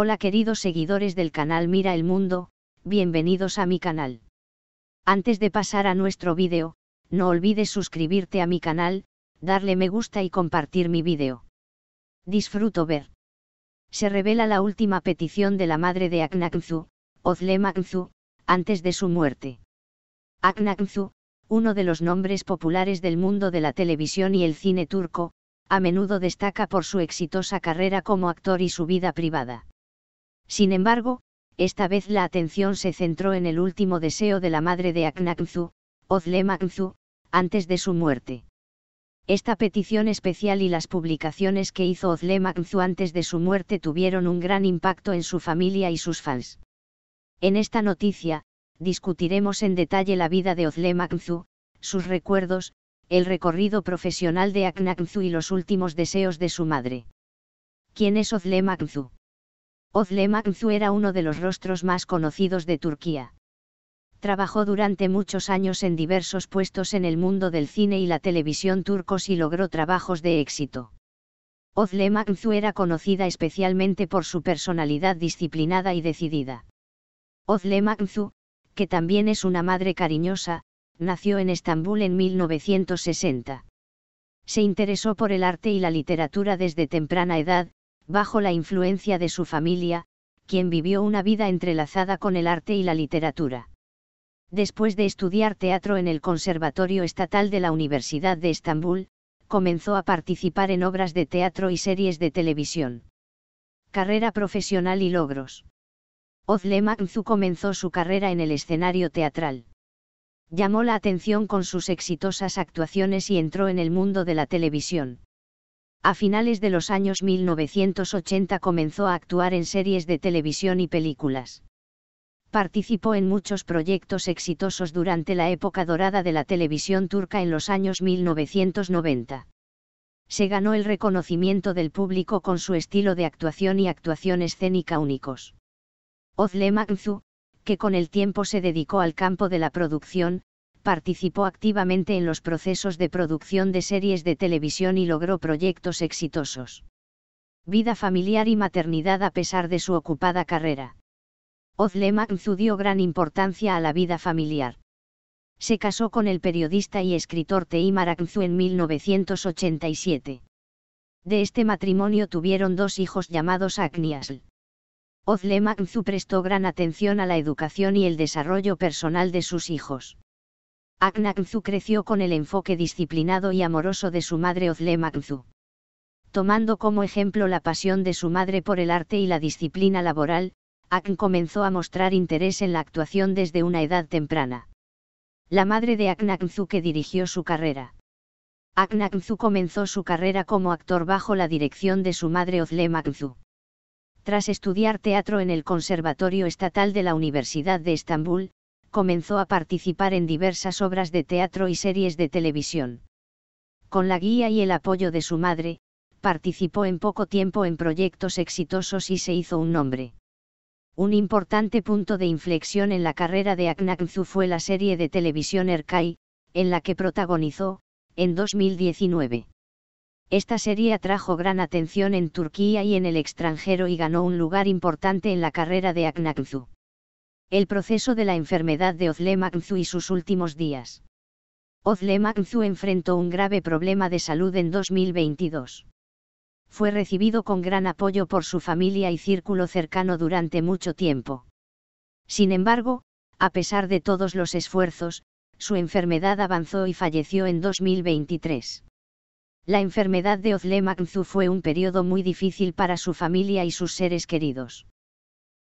Hola queridos seguidores del canal Mira el Mundo, bienvenidos a mi canal. Antes de pasar a nuestro vídeo, no olvides suscribirte a mi canal, darle me gusta y compartir mi vídeo. Disfruto ver. Se revela la última petición de la madre de Aknakzu, Makmzu, antes de su muerte. Aknakzu, uno de los nombres populares del mundo de la televisión y el cine turco, a menudo destaca por su exitosa carrera como actor y su vida privada. Sin embargo, esta vez la atención se centró en el último deseo de la madre de Aknakmzu, Ozlemakmzu, antes de su muerte. Esta petición especial y las publicaciones que hizo Ozlemakmzu antes de su muerte tuvieron un gran impacto en su familia y sus fans. En esta noticia, discutiremos en detalle la vida de Ozlemakmzu, sus recuerdos, el recorrido profesional de Aknakmzu y los últimos deseos de su madre. ¿Quién es Ozlemakmzu? Özlem era uno de los rostros más conocidos de Turquía. Trabajó durante muchos años en diversos puestos en el mundo del cine y la televisión turcos y logró trabajos de éxito. Özlem era conocida especialmente por su personalidad disciplinada y decidida. Özlem que también es una madre cariñosa, nació en Estambul en 1960. Se interesó por el arte y la literatura desde temprana edad, bajo la influencia de su familia, quien vivió una vida entrelazada con el arte y la literatura. Después de estudiar teatro en el Conservatorio Estatal de la Universidad de Estambul, comenzó a participar en obras de teatro y series de televisión. Carrera profesional y logros. Ozle comenzó su carrera en el escenario teatral. Llamó la atención con sus exitosas actuaciones y entró en el mundo de la televisión. A finales de los años 1980 comenzó a actuar en series de televisión y películas. Participó en muchos proyectos exitosos durante la época dorada de la televisión turca en los años 1990. Se ganó el reconocimiento del público con su estilo de actuación y actuación escénica únicos. Özlem que con el tiempo se dedicó al campo de la producción, participó activamente en los procesos de producción de series de televisión y logró proyectos exitosos. Vida familiar y maternidad a pesar de su ocupada carrera. Ozlemakzu dio gran importancia a la vida familiar. Se casó con el periodista y escritor Teimar en 1987. De este matrimonio tuvieron dos hijos llamados Akniasl. Ozlemakzu prestó gran atención a la educación y el desarrollo personal de sus hijos. Kmzu creció con el enfoque disciplinado y amoroso de su madre Ozlemakmzu. Tomando como ejemplo la pasión de su madre por el arte y la disciplina laboral, Akn comenzó a mostrar interés en la actuación desde una edad temprana. La madre de Kmzu que dirigió su carrera. Kmzu comenzó su carrera como actor bajo la dirección de su madre Ozlemakmzu. Tras estudiar teatro en el Conservatorio Estatal de la Universidad de Estambul, comenzó a participar en diversas obras de teatro y series de televisión. Con la guía y el apoyo de su madre, participó en poco tiempo en proyectos exitosos y se hizo un nombre. Un importante punto de inflexión en la carrera de Aknakzu fue la serie de televisión Erkai, en la que protagonizó, en 2019. Esta serie atrajo gran atención en Turquía y en el extranjero y ganó un lugar importante en la carrera de Aknakzu el proceso de la enfermedad de Ozlemagnzu y sus últimos días. Ozlemagnzu enfrentó un grave problema de salud en 2022. Fue recibido con gran apoyo por su familia y círculo cercano durante mucho tiempo. Sin embargo, a pesar de todos los esfuerzos, su enfermedad avanzó y falleció en 2023. La enfermedad de Ozlemagnzu fue un periodo muy difícil para su familia y sus seres queridos.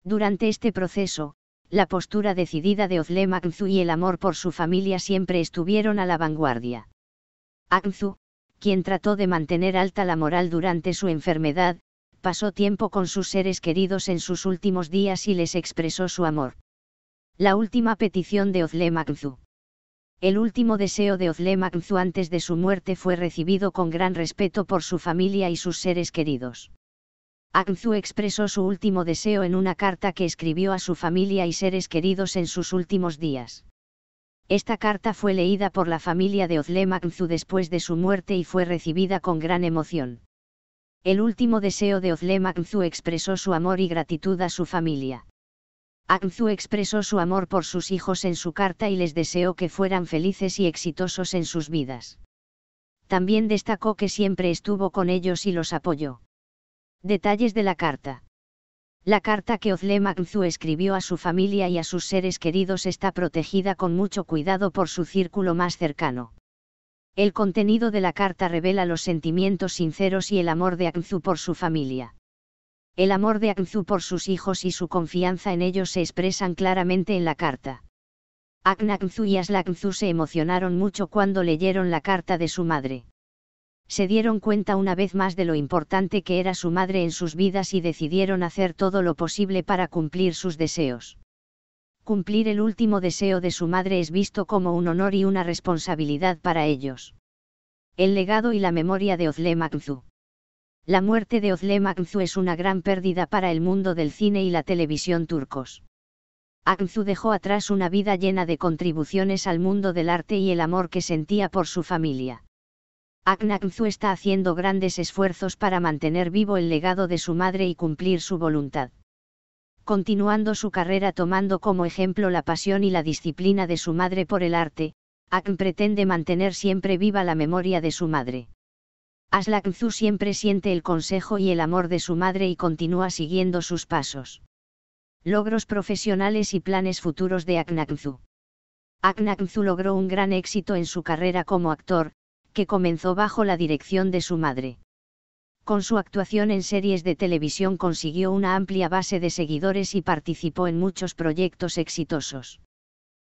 Durante este proceso, la postura decidida de Ozlem Akzu y el amor por su familia siempre estuvieron a la vanguardia. Akzu, quien trató de mantener alta la moral durante su enfermedad, pasó tiempo con sus seres queridos en sus últimos días y les expresó su amor. La última petición de Ozlem Akzu. El último deseo de Ozlem Akzu antes de su muerte fue recibido con gran respeto por su familia y sus seres queridos. Akmzu expresó su último deseo en una carta que escribió a su familia y seres queridos en sus últimos días. Esta carta fue leída por la familia de Ozlem después de su muerte y fue recibida con gran emoción. El último deseo de Ozlem expresó su amor y gratitud a su familia. Akmzu expresó su amor por sus hijos en su carta y les deseó que fueran felices y exitosos en sus vidas. También destacó que siempre estuvo con ellos y los apoyó. Detalles de la carta. La carta que Ozlem Magzu escribió a su familia y a sus seres queridos está protegida con mucho cuidado por su círculo más cercano. El contenido de la carta revela los sentimientos sinceros y el amor de Akzu por su familia. El amor de Akzu por sus hijos y su confianza en ellos se expresan claramente en la carta. Aknakzu y Aslakzu se emocionaron mucho cuando leyeron la carta de su madre se dieron cuenta una vez más de lo importante que era su madre en sus vidas y decidieron hacer todo lo posible para cumplir sus deseos. Cumplir el último deseo de su madre es visto como un honor y una responsabilidad para ellos. El legado y la memoria de Özlem makzu. La muerte de Özlem Magnzu es una gran pérdida para el mundo del cine y la televisión turcos. Akzu dejó atrás una vida llena de contribuciones al mundo del arte y el amor que sentía por su familia. Aknakzu está haciendo grandes esfuerzos para mantener vivo el legado de su madre y cumplir su voluntad. Continuando su carrera tomando como ejemplo la pasión y la disciplina de su madre por el arte, Akn pretende mantener siempre viva la memoria de su madre. Aslakzu siempre siente el consejo y el amor de su madre y continúa siguiendo sus pasos. Logros profesionales y planes futuros de Aknakzu. Aknakzu logró un gran éxito en su carrera como actor, que comenzó bajo la dirección de su madre. Con su actuación en series de televisión consiguió una amplia base de seguidores y participó en muchos proyectos exitosos.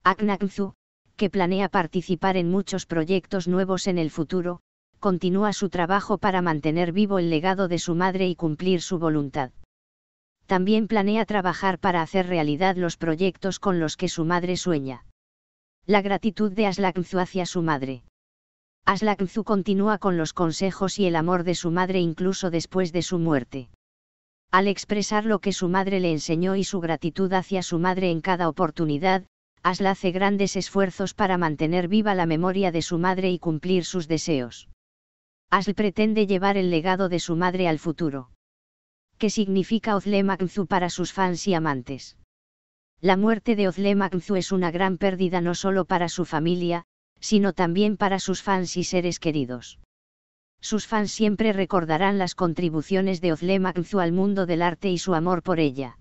Aknakzu, que planea participar en muchos proyectos nuevos en el futuro, continúa su trabajo para mantener vivo el legado de su madre y cumplir su voluntad. También planea trabajar para hacer realidad los proyectos con los que su madre sueña. La gratitud de Aslakzu hacia su madre. Knzu continúa con los consejos y el amor de su madre incluso después de su muerte. Al expresar lo que su madre le enseñó y su gratitud hacia su madre en cada oportunidad, Asla hace grandes esfuerzos para mantener viva la memoria de su madre y cumplir sus deseos. Asl pretende llevar el legado de su madre al futuro. ¿Qué significa Knzu para sus fans y amantes? La muerte de Ozlemakzu es una gran pérdida no solo para su familia, sino también para sus fans y seres queridos. Sus fans siempre recordarán las contribuciones de Ozle Magzu al mundo del arte y su amor por ella.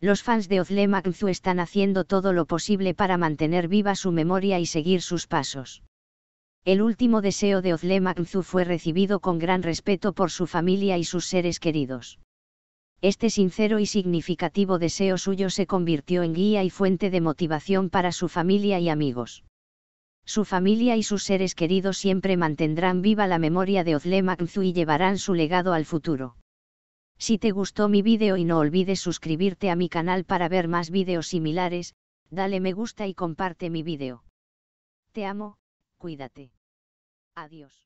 Los fans de Ozle están haciendo todo lo posible para mantener viva su memoria y seguir sus pasos. El último deseo de Ozle fue recibido con gran respeto por su familia y sus seres queridos. Este sincero y significativo deseo suyo se convirtió en guía y fuente de motivación para su familia y amigos. Su familia y sus seres queridos siempre mantendrán viva la memoria de ozlema y llevarán su legado al futuro. Si te gustó mi vídeo y no olvides suscribirte a mi canal para ver más vídeos similares, dale me gusta y comparte mi vídeo. Te amo, cuídate. Adiós.